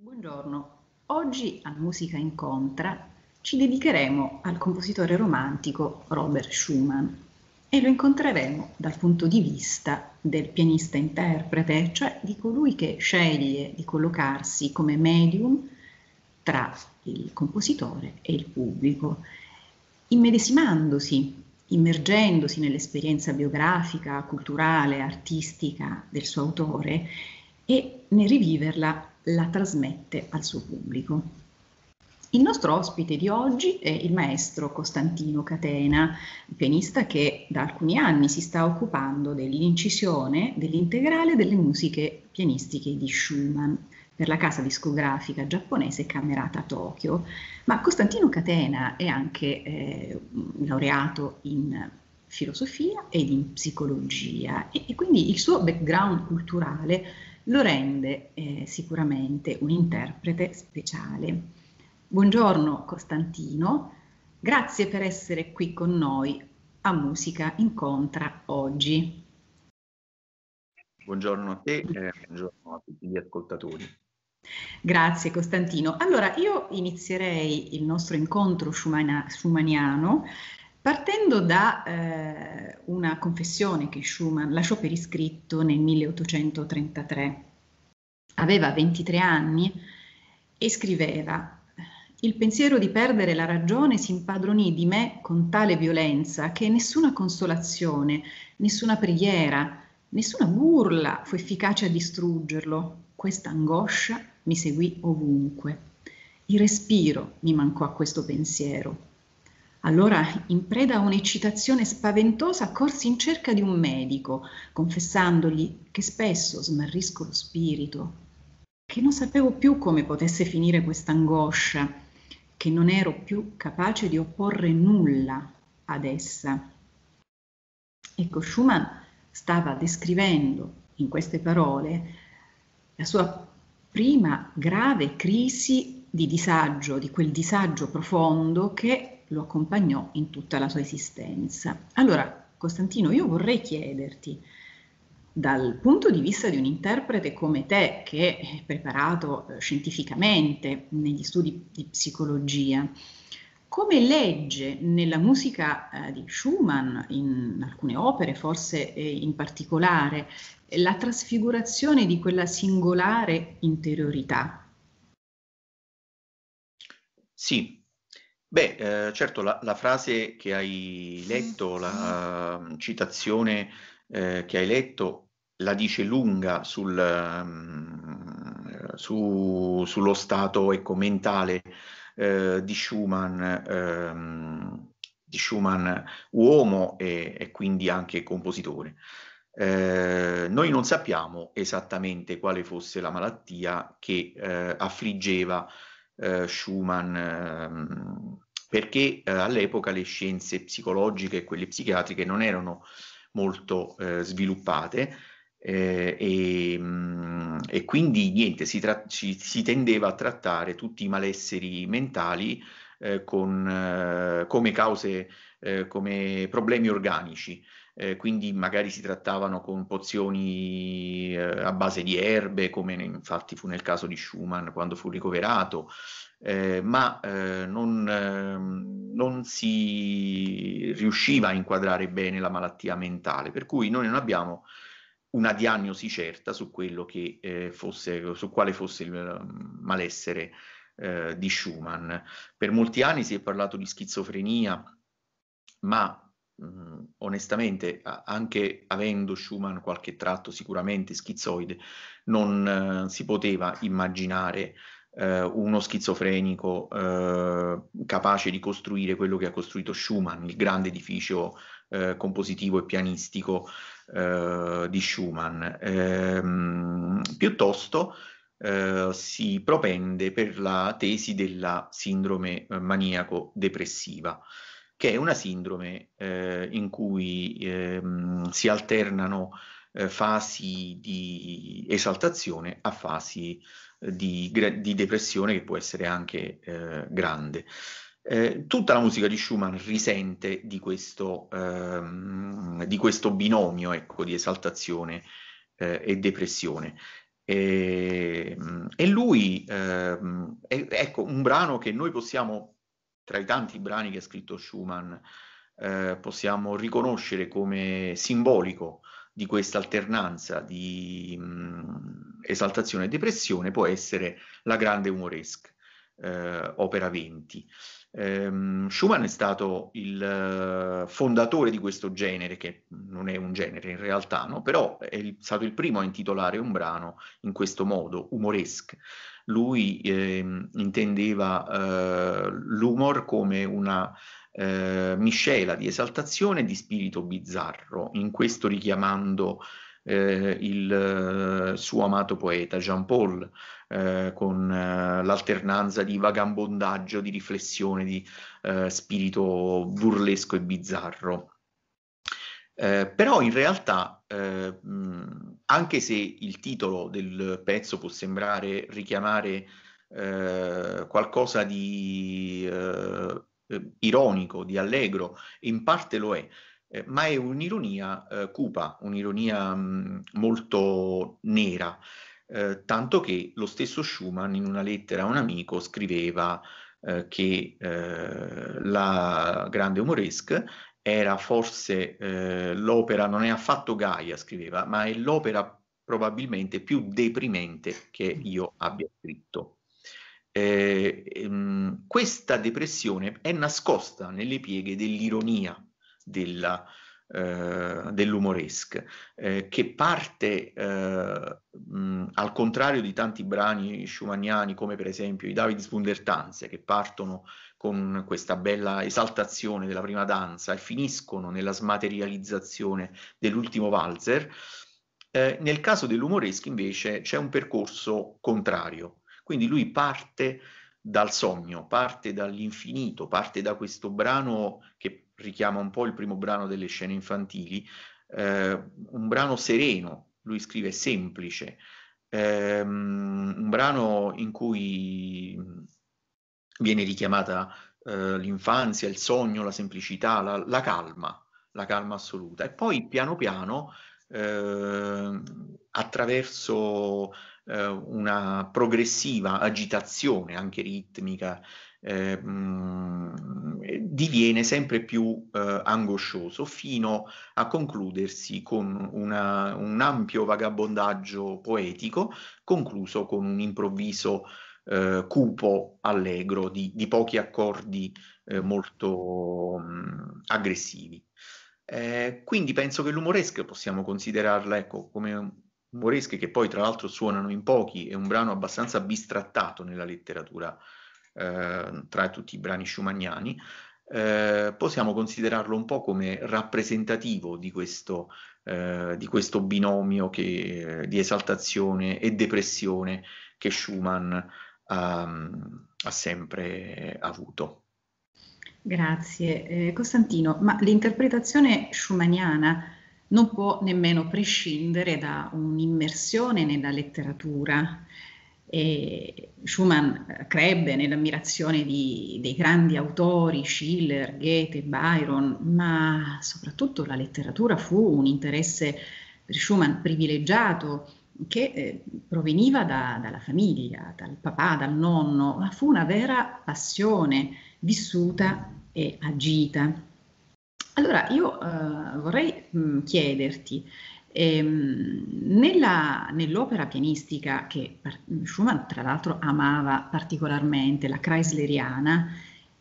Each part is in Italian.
Buongiorno, oggi a Musica Incontra ci dedicheremo al compositore romantico Robert Schumann e lo incontreremo dal punto di vista del pianista interprete, cioè di colui che sceglie di collocarsi come medium tra il compositore e il pubblico, immedesimandosi, immergendosi nell'esperienza biografica, culturale, artistica del suo autore e nel riviverla la trasmette al suo pubblico. Il nostro ospite di oggi è il maestro Costantino Catena, pianista che da alcuni anni si sta occupando dell'incisione dell'integrale delle musiche pianistiche di Schumann per la casa discografica giapponese Camerata Tokyo. Ma Costantino Catena è anche eh, laureato in filosofia ed in psicologia e, e quindi il suo background culturale lo rende eh, sicuramente un interprete speciale. Buongiorno Costantino, grazie per essere qui con noi a Musica Incontra oggi. Buongiorno a te e eh, buongiorno a tutti gli ascoltatori. Grazie Costantino. Allora io inizierei il nostro incontro schumaniano Partendo da eh, una confessione che Schumann lasciò per iscritto nel 1833, aveva 23 anni e scriveva il pensiero di perdere la ragione si impadronì di me con tale violenza che nessuna consolazione, nessuna preghiera, nessuna burla fu efficace a distruggerlo. Questa angoscia mi seguì ovunque. Il respiro mi mancò a questo pensiero. Allora, in preda a un'eccitazione spaventosa, corsi in cerca di un medico, confessandogli che spesso smarrisco lo spirito, che non sapevo più come potesse finire quest'angoscia, che non ero più capace di opporre nulla ad essa. Ecco, Schumann stava descrivendo in queste parole la sua prima grave crisi di disagio, di quel disagio profondo che lo accompagnò in tutta la sua esistenza. Allora, Costantino, io vorrei chiederti, dal punto di vista di un interprete come te, che è preparato eh, scientificamente negli studi di psicologia, come legge nella musica eh, di Schumann, in alcune opere forse in particolare, la trasfigurazione di quella singolare interiorità? Sì, Beh, eh, certo, la, la, frase che hai letto, la mm, citazione eh, che hai letto, la dice lunga sul, mm, su, sullo stato ecco, mentale eh, di Schumann, ehm, di Schumann uomo e, e quindi anche compositore. Eh, noi non sappiamo esattamente quale fosse la malattia che eh, affliggeva eh, Schumann, ehm, perché eh, all'epoca le scienze psicologiche e quelle psichiatriche non erano molto eh, sviluppate eh, e, mm, e, quindi niente, si, si, si, tendeva a trattare tutti i malesseri mentali eh, con, eh, come cause eh, come problemi organici. Eh, quindi magari si trattavano con pozioni eh, a base di erbe, come infatti fu nel caso di Schumann quando fu ricoverato, eh, ma eh, non, ehm, non, si riusciva a inquadrare bene la malattia mentale, per cui noi non abbiamo una diagnosi certa su, eh, fosse, su quale fosse il ehm, malessere eh, di Schumann. Per molti anni si è parlato di schizofrenia ma mh, mm, onestamente anche avendo Schumann qualche tratto sicuramente schizoide, non eh, si poteva immaginare eh, uno schizofrenico eh, capace di costruire quello che ha costruito Schumann, il grande edificio eh, compositivo e pianistico eh, di Schumann. Ehm, piuttosto Uh, si propende per la tesi della sindrome maniaco-depressiva che è una sindrome eh, in cui ehm, si alternano eh, fasi di esaltazione a fasi eh, di, di depressione che può essere anche eh, grande. Eh, tutta la musica di Schumann risente di questo, ehm, di questo binomio ecco, di esaltazione eh, e depressione. E, ehm, e lui, ehm, è, ecco, un brano che noi possiamo tra i tanti brani che ha scritto Schumann, eh, possiamo riconoscere come simbolico di questa alternanza di mh, mm, esaltazione e depressione può essere La Grande Umoresque, eh, opera 20. Um, ehm, Schumann è stato il eh, fondatore di questo genere, che non è un genere in realtà, no? però è stato il primo a intitolare un brano in questo modo, umoresque lui eh, intendeva eh, l'umor come una eh, miscela di esaltazione e di spirito bizzarro, in questo richiamando eh, il eh, suo amato poeta Jean Paul, eh, con l'alternanza di vagabondaggio, di riflessione, di spirito burlesco e bizzarro. Eh, però in realtà, eh, anche se il titolo del pezzo può sembrare richiamare eh, qualcosa di eh, eh, ironico, di allegro, in parte lo è, ma è un'ironia cupa, un'ironia mh, molto nera. tanto che lo stesso Schumann in una lettera a un amico scriveva che la grande Umoresque era forse eh, l'opera, non è affatto Gaia, scriveva, ma è l'opera probabilmente più deprimente che io abbia scritto. Eh, ehm, questa depressione è nascosta nelle pieghe dell'ironia, della, eh, dell'umoresque, eh, che parte eh, al contrario di tanti brani schumanniani come per esempio i David Spundertanze che partono con questa bella esaltazione della prima danza e finiscono nella smaterializzazione dell'ultimo valzer, eh, nel caso dell'umoreschi invece c'è un percorso contrario, quindi lui parte dal sogno, parte dall'infinito, parte da questo brano che richiama un po' il primo brano delle scene infantili, eh, un brano sereno, lui scrive semplice, Ehm, un brano in cui viene richiamata eh, l'infanzia, il sogno, la semplicità, la, la, calma, la calma assoluta. E poi piano piano, ehm, eh, attraverso una progressiva agitazione anche ritmica Ehm, diviene sempre più eh, angoscioso fino a concludersi con una, un ampio vagabondaggio poetico, concluso con un improvviso eh, cupo allegro di, di pochi accordi eh, molto mh, mm, aggressivi. Eh, quindi penso che l'umoresque possiamo considerarla ecco, come umoresche che poi tra l'altro suonano in pochi, è un brano abbastanza bistrattato nella letteratura Ehm, tra tutti i brani schumanniani, eh, possiamo considerarlo un po' come rappresentativo di questo, eh, di questo binomio che, di esaltazione e depressione che Schumann ha sempre avuto. Grazie. Eh, Costantino, ma l'interpretazione schumanniana non può nemmeno prescindere da un'immersione nella letteratura. E Schumann eh, crebbe nell'ammirazione di, dei grandi autori, Schiller, Goethe, Byron, ma soprattutto la letteratura fu un interesse per Schumann privilegiato che eh, proveniva da, dalla famiglia, dal papà, dal nonno, ma fu una vera passione vissuta e agita. Allora io eh, vorrei mh, chiederti, Ehm, nella, nell'opera pianistica che Schumann tra l'altro amava particolarmente, la Chrysleriana,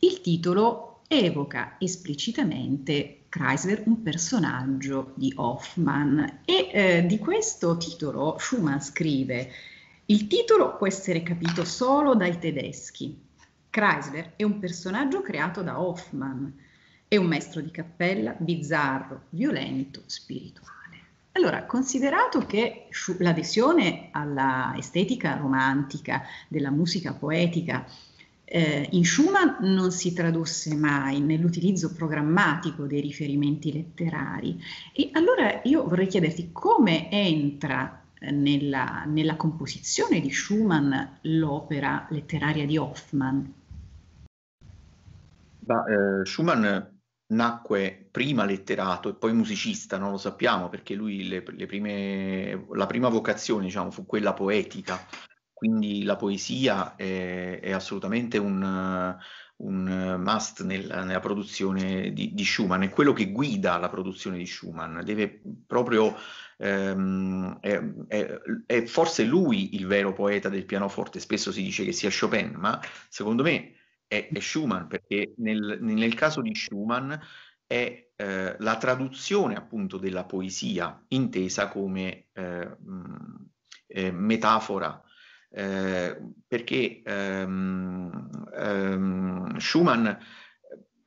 il titolo evoca esplicitamente Chrysler, un personaggio di Hoffman e eh, di questo titolo Schumann scrive il titolo può essere capito solo dai tedeschi. Chrysler è un personaggio creato da Hoffman, è un maestro di cappella bizzarro, violento, spirituale. Allora, considerato che l'adesione alla estetica romantica della musica poetica eh, in Schumann non si tradusse mai nell'utilizzo programmatico dei riferimenti letterari, e allora io vorrei chiederti come entra nella, nella composizione di Schumann l'opera letteraria di Hoffmann? Bah, eh, Schumann nacque prima letterato e poi musicista, non lo sappiamo perché lui le, le prime, la prima vocazione diciamo, fu quella poetica, quindi la poesia è, è assolutamente un, un must nel, nella produzione di, di, Schumann, è quello che guida la produzione di Schumann, deve proprio, ehm, è, è, è forse lui il vero poeta del pianoforte, spesso si dice che sia Chopin, ma secondo me è, è Schumann, perché nel, nel, caso di Schumann è eh, la traduzione appunto della poesia intesa come eh, eh, metafora. Eh, perché ehm, ehm, Schumann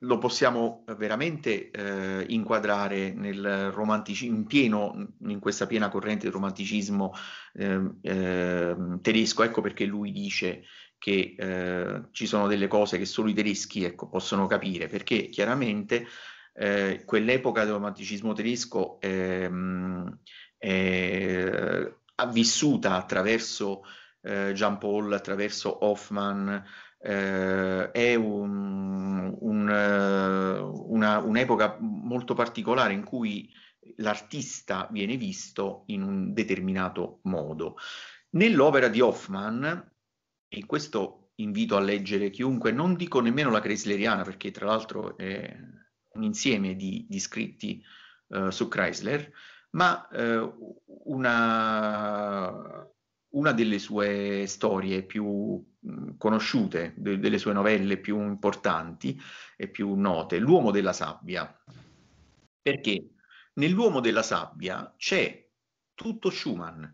lo possiamo veramente eh, inquadrare nel in pieno, in questa piena corrente del romanticismo eh, eh, tedesco, ecco perché lui dice che eh, ci sono delle cose che solo i tedeschi ecco, possono capire, perché chiaramente eh, quell'epoca del romanticismo tedesco ehm, è, eh, vissuta attraverso eh, Jean Paul, attraverso Hoffman, eh, è un, un, eh, una, un'epoca molto particolare in cui l'artista viene visto in un determinato modo. Nell'opera di Hoffman e questo invito a leggere chiunque, non dico nemmeno la Chrysleriana, perché tra l'altro è un insieme di, di scritti eh, su Chrysler, ma eh, una, una, delle sue storie più mh, mm, conosciute, de, delle sue novelle più importanti e più note, L'uomo della sabbia. Perché nell'uomo della sabbia c'è tutto Schumann,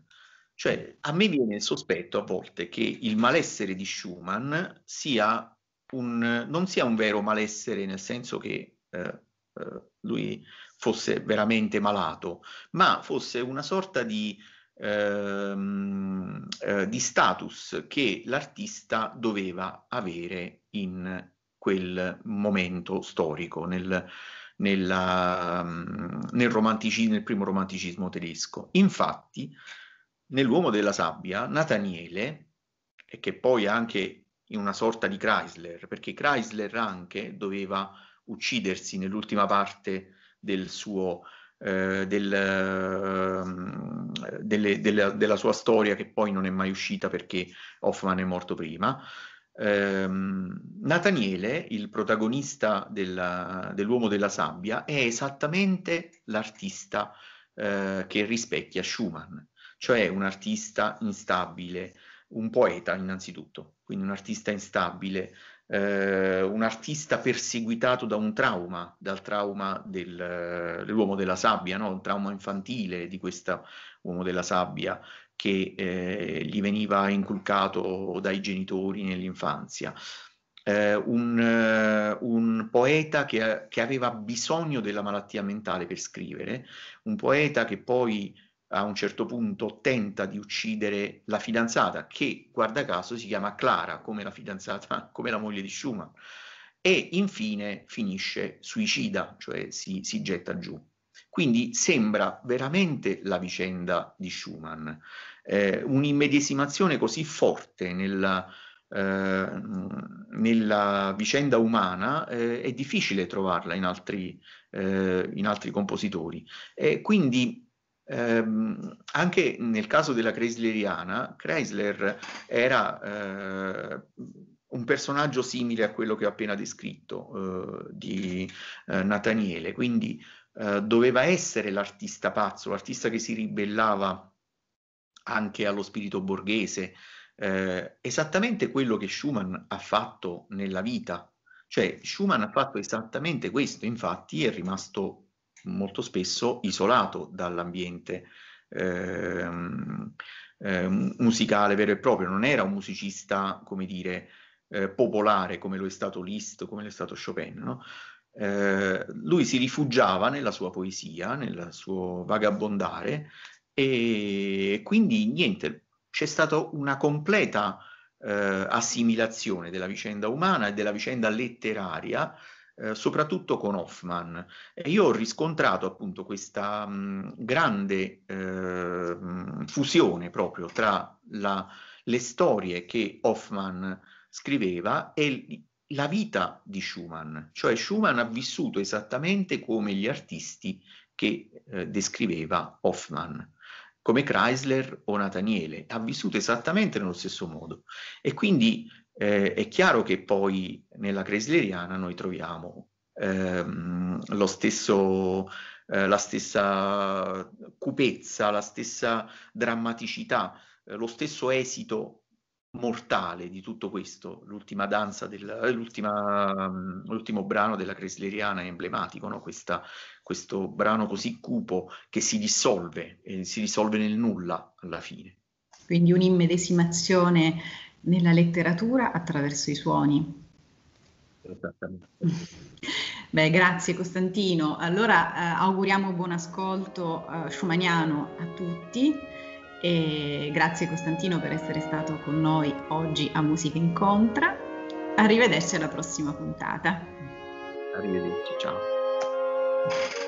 cioè, a me viene il sospetto a volte che il malessere di Schumann sia un, non sia un vero malessere nel senso che eh, eh, lui fosse veramente malato, ma fosse una sorta di, ehm, eh, di status che l'artista doveva avere in quel momento storico, nel, nella, mm, nel, nel primo romanticismo tedesco. Infatti, nell'uomo della sabbia, Nataniele, e che poi anche in una sorta di Chrysler, perché Chrysler anche doveva uccidersi nell'ultima parte del suo, eh, del, ehm, delle, della, della, sua storia che poi non è mai uscita perché Hoffman è morto prima. Eh, Nataniele, il protagonista della, dell'uomo della sabbia, è esattamente l'artista eh, che rispecchia Schumann cioè un artista instabile, un poeta innanzitutto, quindi un artista instabile, eh, un artista perseguitato da un trauma, dal trauma dell'uomo della sabbia, no? un trauma infantile di questo uomo della sabbia che eh, gli veniva inculcato dai genitori nell'infanzia. Eh, un, eh, un, poeta che, che aveva bisogno della malattia mentale per scrivere, un poeta che poi a un certo punto tenta di uccidere la fidanzata, che guarda caso si chiama Clara, come la fidanzata, come la moglie di Schumann, e infine finisce suicida, cioè si, si getta giù. Quindi sembra veramente la vicenda di Schumann, eh, un'immedesimazione così forte nella, eh, nella vicenda umana eh, è difficile trovarla in altri, eh, in altri compositori. quindi Ehm, anche nel caso della Chrysleriana, Chrysler era eh, un personaggio simile a quello che ho appena descritto eh, di eh, Nathaniele, quindi eh, doveva essere l'artista pazzo, l'artista che si ribellava anche allo spirito borghese, eh, esattamente quello che Schumann ha fatto nella vita. Cioè Schumann ha fatto esattamente questo, infatti è rimasto molto spesso isolato dall'ambiente eh, musicale vero e proprio, non era un musicista, come dire, eh, popolare come lo è stato Liszt, come lo è stato Chopin, no? Eh, lui si rifugiava nella sua poesia, nel suo vagabondare e quindi niente, c'è stata una completa eh, assimilazione della vicenda umana e della vicenda letteraria eh, soprattutto con Hoffman. E io ho riscontrato appunto questa mh, mm, grande eh, fusione proprio tra la, le storie che Hoffman scriveva e la vita di Schumann, cioè Schumann ha vissuto esattamente come gli artisti che eh, descriveva Hoffman come Chrysler o Nathaniele, ha vissuto esattamente nello stesso modo. E quindi eh, è chiaro che poi nella Chrysleriana noi troviamo ehm, lo stesso, eh, la stessa cupezza, la stessa drammaticità, eh, lo stesso esito mortale di tutto questo. L'ultima danza, del, l'ultima, l'ultimo brano della Chrysleriana è emblematico, no? Questa, questo brano così cupo che si dissolve, eh, si dissolve nel nulla alla fine quindi un'immedesimazione nella letteratura attraverso i suoni. Esattamente. Beh, grazie Costantino. Allora eh, auguriamo buon ascolto eh, schumaniano a tutti e grazie Costantino per essere stato con noi oggi a Musica Incontra. Arrivederci alla prossima puntata. Arrivederci, ciao.